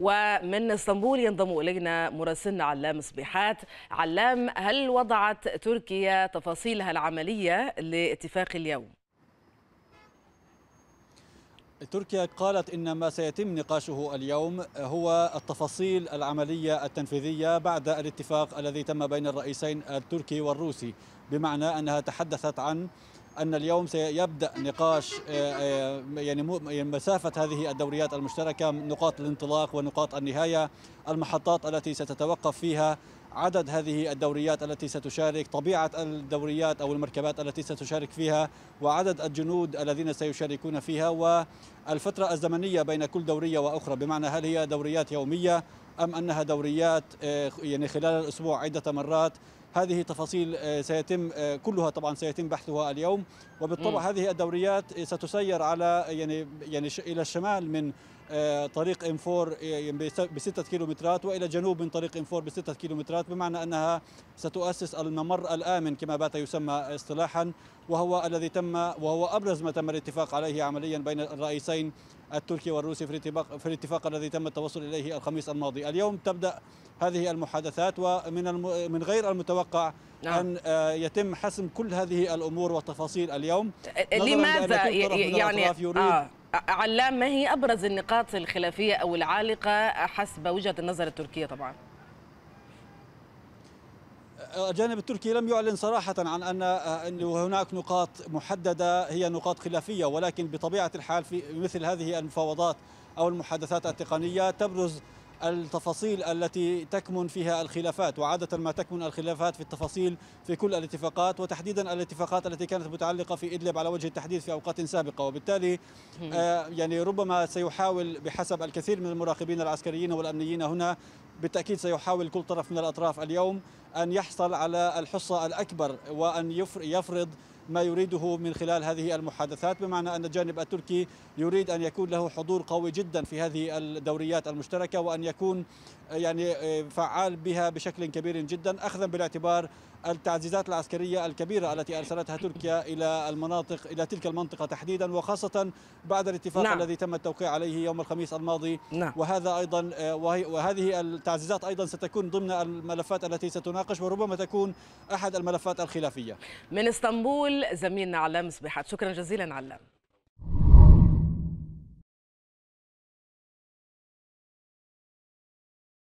ومن اسطنبول ينضم الينا مراسلنا علام صبيحات علام هل وضعت تركيا تفاصيلها العمليه لاتفاق اليوم تركيا قالت ان ما سيتم نقاشه اليوم هو التفاصيل العمليه التنفيذيه بعد الاتفاق الذي تم بين الرئيسين التركي والروسي بمعنى انها تحدثت عن ان اليوم سيبدا نقاش آه، آه، يعني, يعني مسافه هذه الدوريات المشتركه نقاط الانطلاق ونقاط النهايه المحطات التي ستتوقف فيها عدد هذه الدوريات التي ستشارك طبيعه الدوريات او المركبات التي ستشارك فيها وعدد الجنود الذين سيشاركون فيها والفتره الزمنيه بين كل دوريه واخرى بمعنى هل هي دوريات يوميه ام انها دوريات آه، يعني خلال الاسبوع عده مرات هذه تفاصيل آه، سيتم آه، كلها طبعا سيتم بحثها اليوم وبالطبع م. هذه الدوريات ستسير على يعني يعني الى الشمال من آه، طريق ام 4 يعني بستة كيلومترات والى الجنوب من طريق ام 4 بستة كيلومترات بمعنى انها ستؤسس الممر الامن كما بات يسمى اصطلاحا وهو الذي تم وهو ابرز ما تم الاتفاق عليه عمليا بين الرئيسين التركي والروسي في الاتفاق في الاتفاق الذي تم التوصل اليه الخميس الماضي اليوم تبدا هذه المحادثات ومن من غير المتوقع يتوقع نعم. أن آه، يتم حسم كل هذه الأمور والتفاصيل اليوم أه، لماذا يعني آه. علام ما هي أبرز النقاط الخلافية أو العالقة حسب وجهة النظر التركية طبعا آه، الجانب التركي لم يعلن صراحة عن أن هناك نقاط محددة هي نقاط خلافية ولكن بطبيعة الحال في مثل هذه المفاوضات أو المحادثات التقنية تبرز التفاصيل التي تكمن فيها الخلافات وعادة ما تكمن الخلافات في التفاصيل في كل الاتفاقات وتحديدا الاتفاقات التي كانت متعلقة في إدلب على وجه التحديد في أوقات سابقة وبالتالي آه، يعني ربما سيحاول بحسب الكثير من المراقبين العسكريين والأمنيين هنا بالتأكيد سيحاول كل طرف من الأطراف اليوم أن يحصل على الحصة الأكبر وأن يفرض ما يريده من خلال هذه المحادثات بمعنى أن الجانب التركي يريد أن يكون له حضور قوي جدا في هذه الدوريات المشتركة وأن يكون يعني آه، فعال بها بشكل كبير جدا أخذا بالاعتبار التعزيزات العسكرية الكبيرة التي أرسلتها تركيا إلى المناطق إلى تلك المنطقة تحديدا وخاصة بعد الاتفاق نعم. الذي تم التوقيع عليه يوم الخميس الماضي نعم. وهذا أيضا وهذه التعزيزات أيضا ستكون ضمن الملفات التي ستناقش وربما تكون أحد الملفات الخلافية من اسطنبول زميلنا علام صبيحات شكرا جزيلا علام